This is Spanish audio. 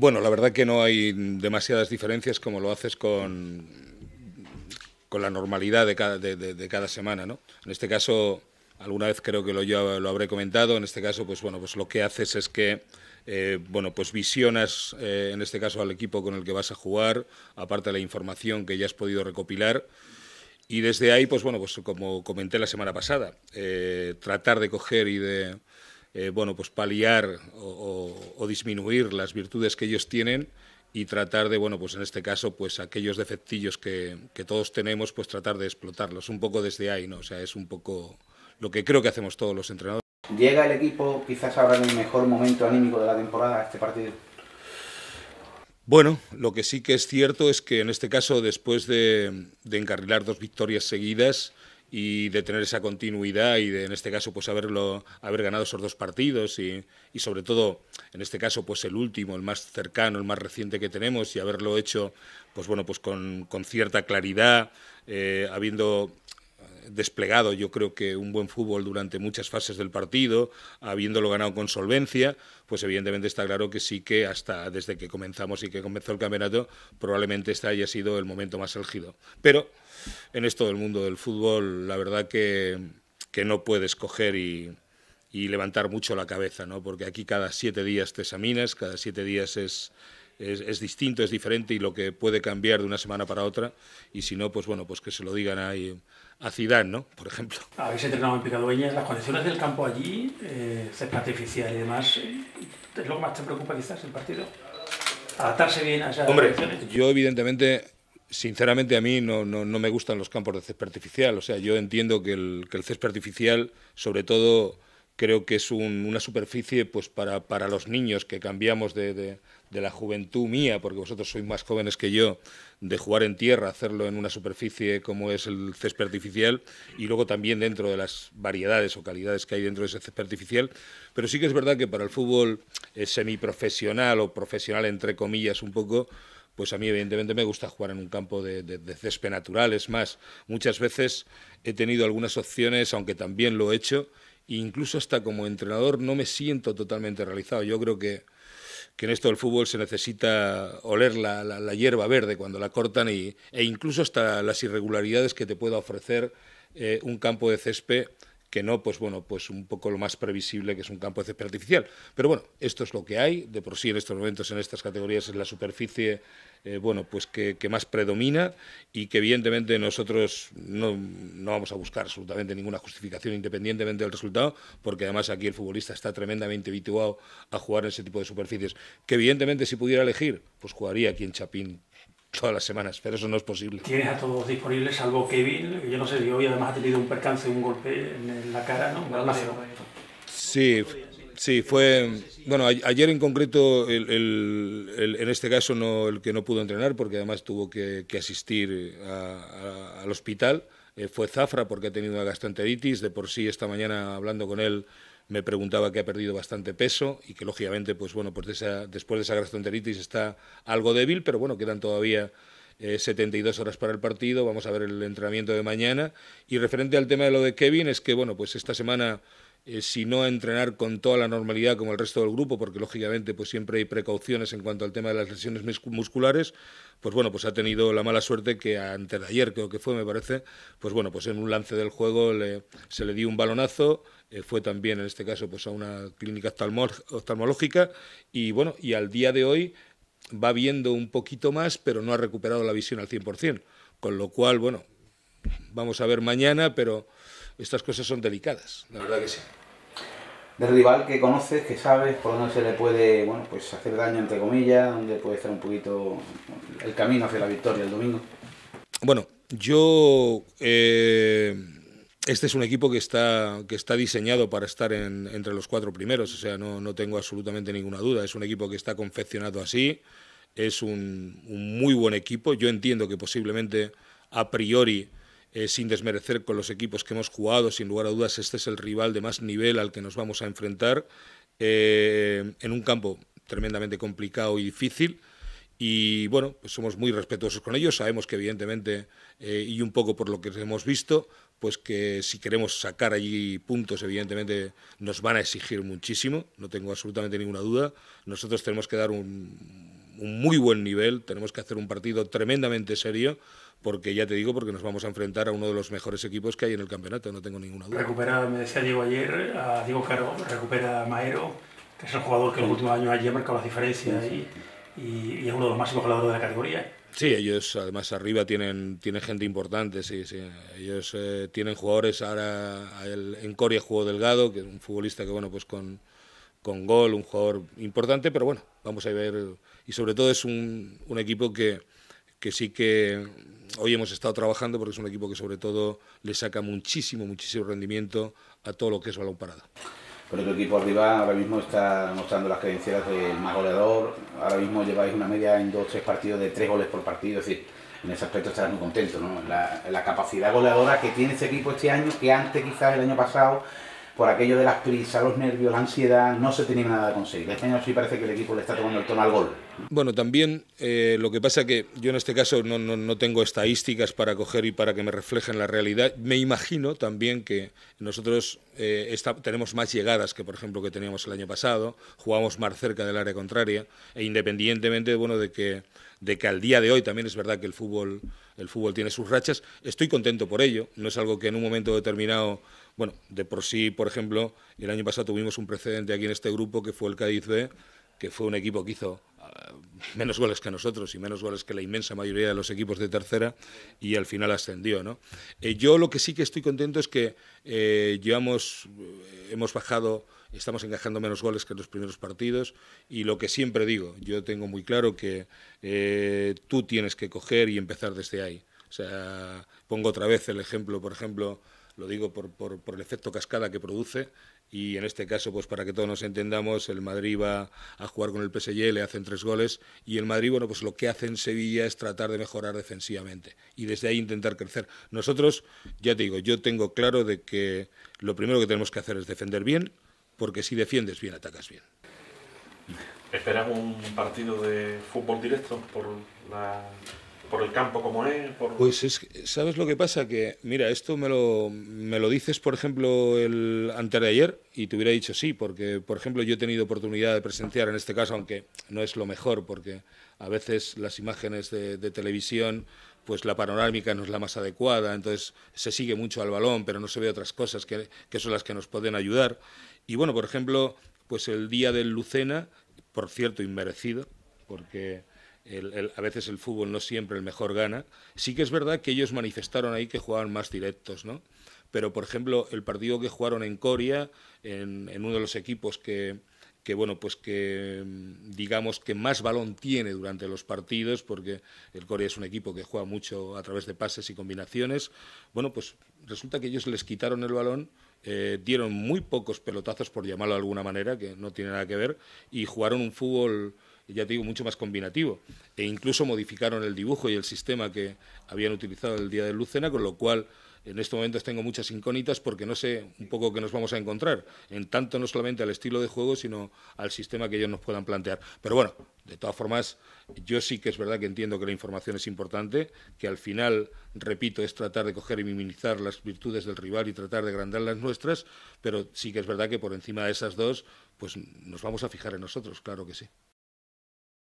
Bueno, la verdad que no hay demasiadas diferencias como lo haces con, con la normalidad de cada, de, cada semana, ¿no? En este caso, alguna vez creo que lo, yo lo habré comentado, en este caso, pues bueno, pues lo que haces es que, eh, bueno, pues visionas, eh, en este caso, al equipo con el que vas a jugar, aparte de la información que ya has podido recopilar, y desde ahí, pues bueno, pues como comenté la semana pasada, eh, tratar de coger y de eh, bueno, pues paliar o, disminuir las virtudes que ellos tienen y tratar de, bueno, pues en este caso, pues aquellos defectillos que, todos tenemos, pues tratar de explotarlos un poco desde ahí, ¿no? O sea, es un poco lo que creo que hacemos todos los entrenadores. ¿Llega el equipo quizás ahora en el mejor momento anímico de la temporada a este partido? Bueno, lo que sí que es cierto es que en este caso, después de, de encarrilar dos victorias seguidas, y de tener esa continuidad y de, en este caso pues haberlo haber ganado esos dos partidos y, sobre todo en este caso pues el último el más cercano el más reciente que tenemos y haberlo hecho pues bueno pues con, cierta claridad eh, habiendo desplegado yo creo que un buen fútbol durante muchas fases del partido, habiéndolo ganado con solvencia, pues evidentemente está claro que sí que hasta desde que comenzamos y que comenzó el campeonato, probablemente este haya sido el momento más elegido. Pero en esto del mundo del fútbol, la verdad que, que no puedes coger y, levantar mucho la cabeza, ¿no? porque aquí cada siete días te examinas, cada siete días es es, es, distinto, es diferente y lo que puede cambiar de una semana para otra. Y si no, pues bueno, pues que se lo digan ahí a Zidane, ¿no? Por ejemplo. Habéis entrenado en Picadueñas, las condiciones del campo allí, eh, césped artificial y demás, eh, ¿es lo que más te preocupa quizás el partido? Adaptarse bien a esas Hombre, yo evidentemente sinceramente a mí no, no, no, me gustan los campos de césped artificial. O sea, yo entiendo que el, que el césped artificial, sobre todo creo que es una superficie pues para, los niños que cambiamos de, la juventud mía, porque vosotros sois más jóvenes que yo, de jugar en tierra, hacerlo en una superficie como es el césped artificial y luego también dentro de las variedades o calidades que hay dentro de ese césped artificial. Pero sí que es verdad que para el fútbol eh, semiprofesional o profesional, entre comillas, un poco, pues a mí evidentemente me gusta jugar en un campo de, de, césped natural. Es más, muchas veces he tenido algunas opciones, aunque también lo he hecho, incluso hasta como entrenador no me siento totalmente realizado. Yo creo que, en esto del fútbol se necesita oler la, la, hierba verde cuando la cortan y, e incluso hasta las irregularidades que te pueda ofrecer eh, un campo de césped que no, pues bueno, pues un poco lo más previsible que es un campo de césped artificial. Pero bueno, esto es lo que hay, de por sí en estos momentos en estas categorías es la superficie, eh, bueno, pues que, más predomina y que evidentemente nosotros no, no vamos a buscar absolutamente ninguna justificación independientemente del resultado, porque además aquí el futbolista está tremendamente habituado a jugar en ese tipo de superficies, que evidentemente si pudiera elegir, pues jugaría aquí en Chapín todas las semanas, pero eso no es posible. Tienes a todos disponibles, salvo Kevin, yo no sé si hoy además ha tenido un percance, un golpe en la cara, ¿no? sí, sí, fue... Bueno, ayer en concreto, el, el, en este caso, no, el que no pudo entrenar, porque además tuvo que, asistir al hospital, eh, fue Zafra, porque ha tenido una gastroenteritis. De por sí, esta mañana hablando con él, me preguntaba que ha perdido bastante peso y que lógicamente, pues bueno, pues de esa, después de esa gastroenteritis está algo débil, pero bueno, quedan todavía 72 eh, horas para el partido, vamos a ver el entrenamiento de mañana. Y referente al tema de lo de Kevin, es que bueno, pues esta semana eh, si no entrenar con toda la normalidad como el resto del grupo, porque lógicamente pues siempre hay precauciones en cuanto al tema de las lesiones musculares, pues bueno, pues ha tenido la mala suerte que antes de ayer creo que fue, me parece, pues bueno, pues en un lance del juego se le dio un balonazo, eh, fue también en este caso pues a una clínica oftalmológica y bueno, y al día de hoy va viendo un poquito más, pero no ha recuperado la visión al 100%, con lo cual, bueno, vamos a ver mañana, pero estas cosas son delicadas, la verdad que sí. ¿De rival que conoces, que sabes por dónde se le puede bueno, pues hacer daño, entre comillas, dónde puede estar un poquito el camino hacia la victoria el domingo. Bueno, yo. Eh, este es un equipo que está, que está diseñado para estar entre los cuatro primeros, o sea, no, tengo absolutamente ninguna duda. Es un equipo que está confeccionado así, es un muy buen equipo. Yo entiendo que posiblemente a priori eh, sin desmerecer con los equipos que hemos jugado, sin lugar a dudas este es el rival de más nivel al que nos vamos a enfrentar, eh, en un campo tremendamente complicado y difícil. Y bueno, pues somos muy respetuosos con ellos, sabemos que evidentemente, eh, y un poco por lo que hemos visto, pues que si queremos sacar allí puntos, evidentemente nos van a exigir muchísimo, no tengo absolutamente ninguna duda. Nosotros tenemos que dar un, un muy buen nivel, tenemos que hacer un partido tremendamente serio porque ya te digo, porque nos vamos a enfrentar a uno de los mejores equipos que hay en el campeonato, no tengo ninguna duda. Recupera, me decía Diego ayer, a Diego Caro, recupera a Maero, que es el jugador que el último año años ha marcado las diferencias y, y, es uno de los máximos jugadores de la categoría. Sí, ellos además arriba tienen, tienen gente importante, sí, sí. Ellos eh, tienen jugadores, ahora en Coria jugó Delgado, que es un futbolista que bueno, pues con con gol, un jugador importante, pero bueno, vamos a ver. Y sobre todo es un, equipo que, que sí que hoy hemos estado trabajando porque es un equipo que sobre todo le saca muchísimo, muchísimo rendimiento a todo lo que es balón parado. Pero tu equipo arriba ahora mismo está mostrando las credenciales del más goleador, ahora mismo lleváis una media en dos, tres partidos de tres goles por partido, es decir, en ese aspecto estarás muy contento, ¿no? La, la capacidad goleadora que tiene este equipo este año, que antes quizás el año pasado por aquello de las prisas, los nervios, la ansiedad, no se tenía nada a conseguir. Este año sí parece que el equipo le está tomando el tono al gol. Bueno, también eh, lo que pasa que yo en este caso no, tengo estadísticas para coger y para que me reflejen la realidad. Me imagino también que nosotros eh, tenemos más llegadas que, por ejemplo, que teníamos el año pasado, jugamos más cerca del área contraria, e independientemente bueno, de que de que al día de hoy también es verdad que el fútbol, el fútbol tiene sus rachas. Estoy contento por ello, no es algo que en un momento determinado, bueno, de por sí, por ejemplo, el año pasado tuvimos un precedente aquí en este grupo que fue el Cádiz B, que fue un equipo que hizo eh, menos goles que nosotros y menos goles que la inmensa mayoría de los equipos de tercera y al final ascendió. ¿no? Eh, yo lo que sí que estoy contento es que eh, llevamos, hemos bajado estamos encajando menos goles que en los primeros partidos y lo que siempre digo, yo tengo muy claro que eh, tú tienes que coger y empezar desde ahí. O sea, pongo otra vez el ejemplo, por ejemplo, lo digo por, el efecto cascada que produce, y en este caso, pues para que todos nos entendamos, el Madrid va a jugar con el PSG, le hacen tres goles y el Madrid, bueno, pues lo que hace en Sevilla es tratar de mejorar defensivamente y desde ahí intentar crecer. Nosotros, ya te digo, yo tengo claro de que lo primero que tenemos que hacer es defender bien, porque si defiendes bien, atacas bien. ¿Esperamos un partido de fútbol directo por, por el campo como es? Pues es, ¿sabes lo que pasa? Que, mira, esto me lo, me lo dices, por ejemplo, el antes de ayer y te hubiera dicho sí, porque, por ejemplo, yo he tenido oportunidad de presenciar en este caso, aunque no es lo mejor, porque a veces las imágenes de, televisión pues la panorámica no es la más adecuada, entonces se sigue mucho al balón, pero no se ve otras cosas que, que son las que nos pueden ayudar. Y bueno, por ejemplo, pues el día del Lucena, por cierto, inmerecido, porque a veces el fútbol no siempre el mejor gana. Sí que es verdad que ellos manifestaron ahí que jugaban más directos, ¿no? Pero, por ejemplo, el partido que jugaron en Coria, en, uno de los equipos que, que bueno, pues que mm, digamos que más balón tiene durante los partidos, porque el Corea es un equipo que juega mucho a través de pases y combinaciones. Bueno, pues resulta que ellos les quitaron el balón eh, dieron muy pocos pelotazos, por llamarlo de alguna manera, que no tiene nada que ver, y jugaron un fútbol, ya te digo, mucho más combinativo. E incluso modificaron el dibujo y el sistema que habían utilizado el día de Lucena, con lo cual en estos momentos tengo muchas incógnitas porque no sé un poco qué nos vamos a encontrar, en tanto no solamente al estilo de juego, sino al sistema que ellos nos puedan plantear. Pero bueno, de todas formas, yo sí que es verdad que entiendo que la información es importante, que al final, repito, es tratar de coger y minimizar las virtudes del rival y tratar de agrandar las nuestras, pero sí que es verdad que por encima de esas dos, pues nos vamos a fijar en nosotros, claro que sí.